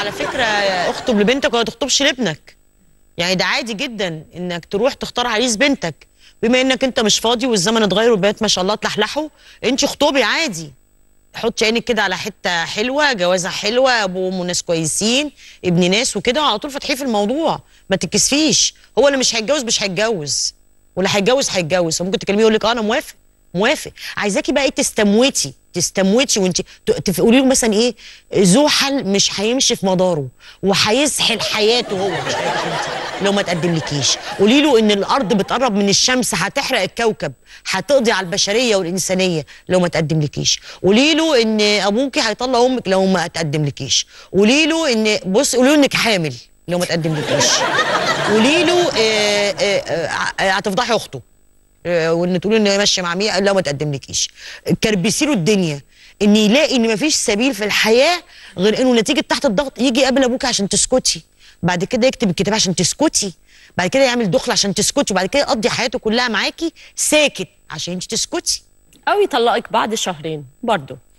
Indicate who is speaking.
Speaker 1: على فكره اخطب لبنتك ولا تخطبش لابنك يعني ده عادي جدا انك تروح تختار عريس بنتك بما انك انت مش فاضي والزمن اتغير والبنات ما شاء الله اتلحلحوا انت اخطبي عادي حطي عينك كده على حته حلوه جوازه حلوه ابو ناس كويسين ابن ناس وكده وعلى طول فاتحيه في الموضوع ما تتكسفيش هو اللي مش هيتجوز مش هيتجوز واللي هيتجوز هيتجوز فممكن تكلميه يقول لك آه، انا موافق موافق عايزاكي بقى ايه تستموتي تستموتش وانت تقولي له مثلا ايه زحل مش هيمشي في مداره وهيسحل حياته هو مش لو ما تقدملكيش قولي له ان الارض بتقرب من الشمس هتحرق الكوكب هتقضي على البشريه والانسانيه لو ما تقدملكيش قولي له ان ابوكي هيطلع امك لو ما تقدملكيش قولي له ان بص قولي له انك حامل لو ما تقدملكيش قولي له آه، آه، آه، هتفضحي اخته آه، وان تقول انه ماشيه مع مين قال له ما تقدملكيش كربسي له الدنيا ان يلاقي ان مفيش سبيل في الحياه غير انه نتيجه تحت الضغط يجي يقابل ابوك عشان تسكتي بعد كده يكتب الكتاب عشان تسكتي بعد كده يعمل دخل عشان تسكتي وبعد كده يقضي حياته كلها معاكي ساكت عشان انت تسكتي او يطلقك بعد شهرين برضه